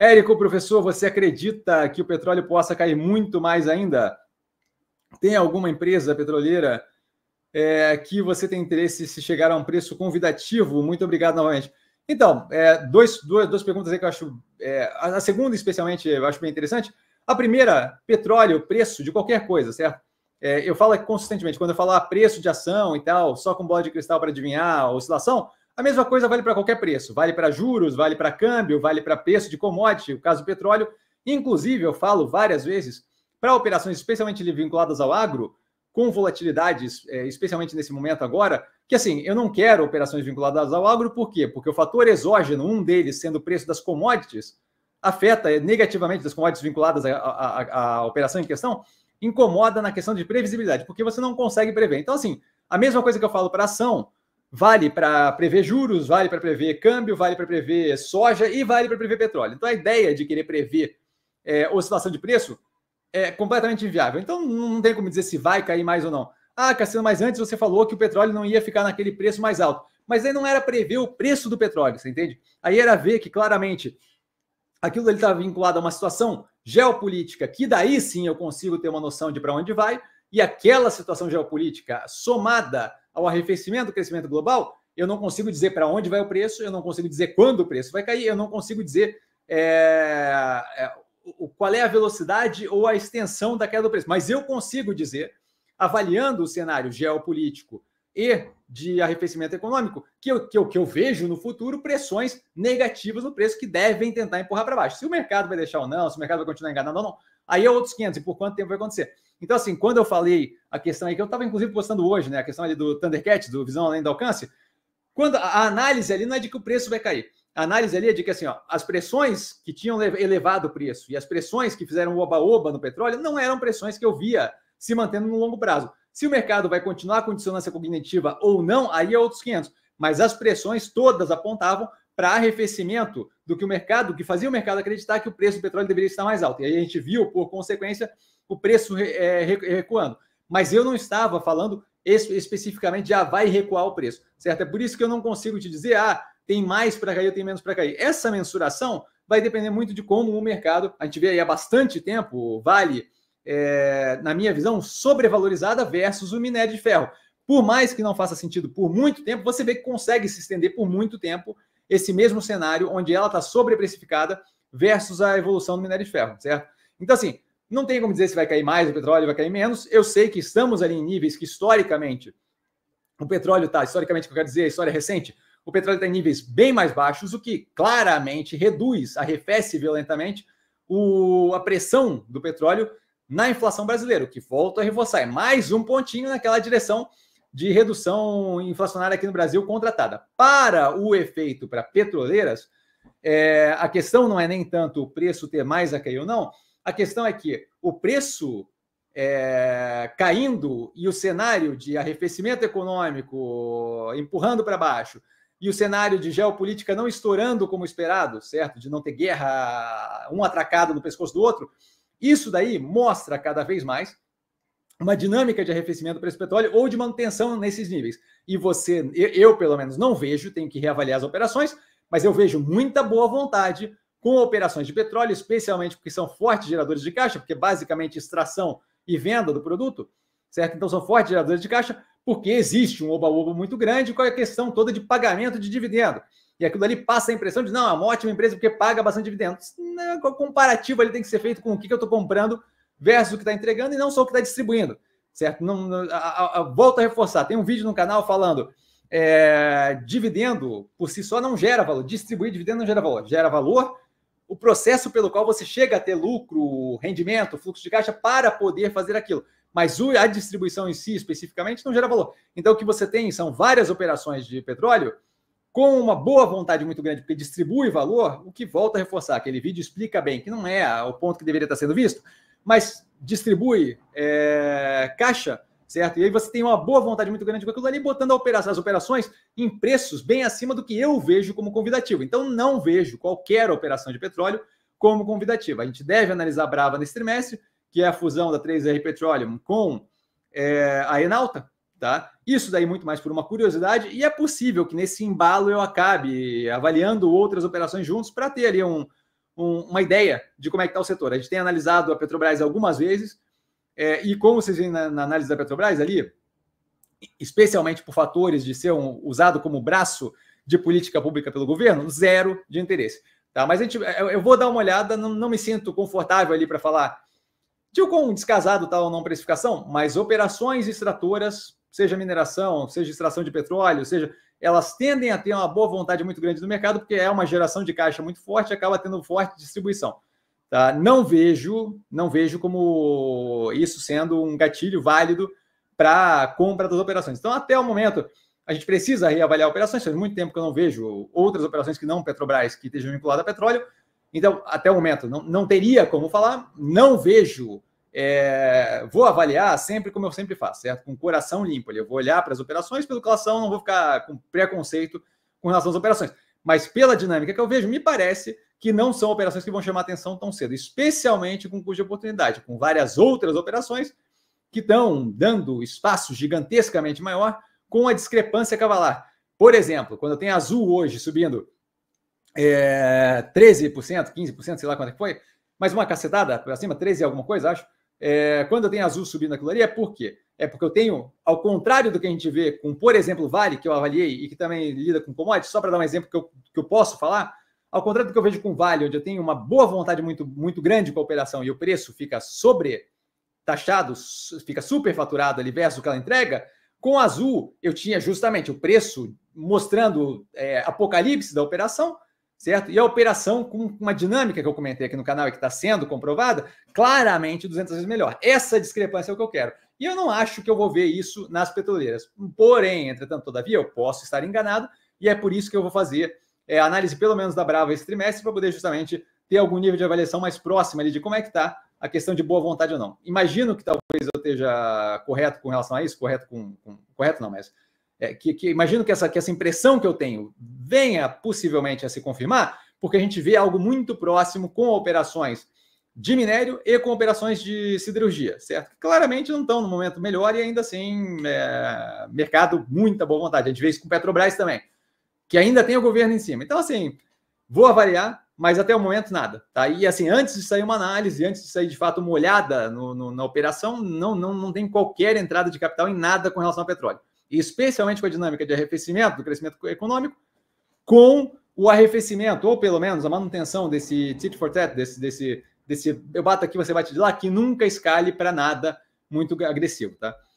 Érico, professor, você acredita que o petróleo possa cair muito mais ainda? Tem alguma empresa petroleira é, que você tem interesse se chegar a um preço convidativo? Muito obrigado novamente. Então, é, dois, duas, duas perguntas aí que eu acho. É, a segunda, especialmente, eu acho bem interessante. A primeira, petróleo, preço de qualquer coisa, certo? É, eu falo é consistentemente, quando eu falar preço de ação e tal, só com bola de cristal para adivinhar a oscilação, a mesma coisa vale para qualquer preço, vale para juros, vale para câmbio, vale para preço de commodity, o caso do petróleo. Inclusive, eu falo várias vezes, para operações especialmente vinculadas ao agro, com volatilidades, é, especialmente nesse momento agora, que assim, eu não quero operações vinculadas ao agro, por quê? Porque o fator exógeno, um deles sendo o preço das commodities, afeta é, negativamente das commodities vinculadas à, à, à operação em questão, incomoda na questão de previsibilidade, porque você não consegue prever. Então, assim, a mesma coisa que eu falo para ação, Vale para prever juros, vale para prever câmbio, vale para prever soja e vale para prever petróleo. Então a ideia de querer prever é, oscilação de preço é completamente inviável. Então não tem como dizer se vai cair mais ou não. Ah, Cassino, mas antes você falou que o petróleo não ia ficar naquele preço mais alto. Mas aí não era prever o preço do petróleo, você entende? Aí era ver que claramente aquilo ele estava tá vinculado a uma situação geopolítica, que daí sim eu consigo ter uma noção de para onde vai, e aquela situação geopolítica somada ao arrefecimento, crescimento global, eu não consigo dizer para onde vai o preço, eu não consigo dizer quando o preço vai cair, eu não consigo dizer é, é, qual é a velocidade ou a extensão da queda do preço. Mas eu consigo dizer, avaliando o cenário geopolítico e de arrefecimento econômico, que eu, que eu, que eu vejo no futuro pressões negativas no preço que devem tentar empurrar para baixo. Se o mercado vai deixar ou não, se o mercado vai continuar enganando ou não, Aí é outros 500, e por quanto tempo vai acontecer? Então, assim, quando eu falei a questão aí, que eu estava inclusive postando hoje, né? A questão ali do Thundercat, do Visão Além do Alcance, quando a análise ali não é de que o preço vai cair. A análise ali é de que assim, ó, as pressões que tinham elevado o preço e as pressões que fizeram o oba-oba no petróleo não eram pressões que eu via se mantendo no longo prazo. Se o mercado vai continuar com dissonância cognitiva ou não, aí é outros 500. Mas as pressões todas apontavam para arrefecimento do que o mercado, que fazia o mercado acreditar que o preço do petróleo deveria estar mais alto. E aí a gente viu, por consequência, o preço é, recuando. Mas eu não estava falando especificamente já ah, vai recuar o preço, certo? É por isso que eu não consigo te dizer, ah, tem mais para cair ou tem menos para cair. Essa mensuração vai depender muito de como o mercado, a gente vê aí há bastante tempo, vale, é, na minha visão, sobrevalorizada versus o minério de ferro. Por mais que não faça sentido por muito tempo, você vê que consegue se estender por muito tempo esse mesmo cenário onde ela está sobreprecificada versus a evolução do minério de ferro, certo? Então, assim, não tem como dizer se vai cair mais o petróleo, vai cair menos. Eu sei que estamos ali em níveis que historicamente o petróleo está, historicamente, que eu quero dizer, a história recente, o petróleo está em níveis bem mais baixos, o que claramente reduz, arrefece violentamente o, a pressão do petróleo na inflação brasileira, o que volta a reforçar. É mais um pontinho naquela direção de redução inflacionária aqui no Brasil contratada. Para o efeito para petroleiras, é, a questão não é nem tanto o preço ter mais a cair ou não, a questão é que o preço é, caindo e o cenário de arrefecimento econômico empurrando para baixo e o cenário de geopolítica não estourando como esperado, certo? De não ter guerra um atracado no pescoço do outro, isso daí mostra cada vez mais uma dinâmica de arrefecimento para esse petróleo ou de manutenção nesses níveis. E você, eu pelo menos não vejo, tenho que reavaliar as operações, mas eu vejo muita boa vontade com operações de petróleo, especialmente porque são fortes geradores de caixa, porque é basicamente extração e venda do produto, certo? Então são fortes geradores de caixa, porque existe um oba-oba muito grande com a questão toda de pagamento de dividendo. E aquilo ali passa a impressão de, não, é uma ótima empresa porque paga bastante dividendos. Não, comparativo ali tem que ser feito com o que eu estou comprando versus o que está entregando e não só o que está distribuindo, certo? Não, não a, a, volto a reforçar, tem um vídeo no canal falando é, dividendo por si só não gera valor, distribuir dividendo não gera valor, gera valor o processo pelo qual você chega a ter lucro, rendimento, fluxo de caixa para poder fazer aquilo. Mas a distribuição em si, especificamente, não gera valor. Então, o que você tem são várias operações de petróleo com uma boa vontade muito grande, porque distribui valor, o que volta a reforçar. Aquele vídeo explica bem que não é o ponto que deveria estar sendo visto, mas distribui é, caixa, certo? E aí você tem uma boa vontade muito grande com aquilo ali, botando as operações em preços bem acima do que eu vejo como convidativo. Então, não vejo qualquer operação de petróleo como convidativa. A gente deve analisar a Brava nesse trimestre, que é a fusão da 3R Petroleum com é, a Enalta, tá? Isso daí muito mais por uma curiosidade, e é possível que nesse embalo eu acabe avaliando outras operações juntos para ter ali um, um, uma ideia de como é que está o setor. A gente tem analisado a Petrobras algumas vezes, é, e como vocês veem na, na, análise da Petrobras ali, especialmente por fatores de ser um, usado como braço de política pública pelo governo, zero de interesse. Tá? Mas a gente, eu, é, eu vou dar uma olhada, não, não me sinto confortável ali para falar de quão descasado tal ou não precificação, mas operações extratoras seja mineração, seja extração de petróleo, seja elas tendem a ter uma boa vontade muito grande do mercado, porque é uma geração de caixa muito forte e acaba tendo forte distribuição. Tá? Não vejo, não vejo como isso sendo um gatilho válido para compra das operações. Então, até o momento, a gente precisa reavaliar operações. Faz muito tempo que eu não vejo outras operações que não Petrobras que estejam vinculadas a petróleo. Então, até o momento, não, não teria como falar. Não vejo é, vou avaliar sempre como eu sempre faço, certo? Com o coração limpo. Eu vou olhar para as operações pelo coração, não vou ficar com preconceito com relação às operações. Mas pela dinâmica que eu vejo, me parece que não são operações que vão chamar atenção tão cedo, especialmente com custo de oportunidade, com várias outras operações que estão dando espaço gigantescamente maior com a discrepância cavalar. Por exemplo, quando tem azul hoje subindo é, 13%, 15%, sei lá quanto é que foi, mais uma cacetada para cima, 13 alguma coisa, acho. É, quando eu tenho azul subindo aquilo ali, é por quê? É porque eu tenho, ao contrário do que a gente vê com, por exemplo, Vale, que eu avaliei e que também lida com commodities, só para dar um exemplo que eu, que eu posso falar, ao contrário do que eu vejo com Vale, onde eu tenho uma boa vontade muito, muito grande com a operação e o preço fica sobre taxado, fica superfaturado ali versus o que ela entrega, com Azul eu tinha justamente o preço mostrando é, apocalipse da operação, certo? E a operação com uma dinâmica que eu comentei aqui no canal e que está sendo comprovada, claramente 200 vezes melhor. Essa discrepância é o que eu quero. E eu não acho que eu vou ver isso nas petroleiras. Porém, entretanto, todavia, eu posso estar enganado e é por isso que eu vou fazer é, análise pelo menos da Brava esse trimestre para poder justamente ter algum nível de avaliação mais próximo ali de como é que está a questão de boa vontade ou não. Imagino que talvez eu esteja correto com relação a isso, correto com, com correto não, mas é, que, que, imagino que essa, que essa impressão que eu tenho venha possivelmente a se confirmar, porque a gente vê algo muito próximo com operações de minério e com operações de siderurgia, certo? Claramente não estão no momento melhor e ainda assim, é, mercado, muita boa vontade. A gente vê isso com Petrobras também, que ainda tem o governo em cima. Então, assim, vou avaliar, mas até o momento nada, tá? E assim, antes de sair uma análise, antes de sair de fato uma olhada no, no, na operação, não, não, não tem qualquer entrada de capital em nada com relação ao petróleo especialmente com a dinâmica de arrefecimento, do crescimento econômico, com o arrefecimento, ou pelo menos a manutenção desse tit for tat, desse, desse, desse eu bato aqui, você bate de lá, que nunca escale para nada muito agressivo, tá?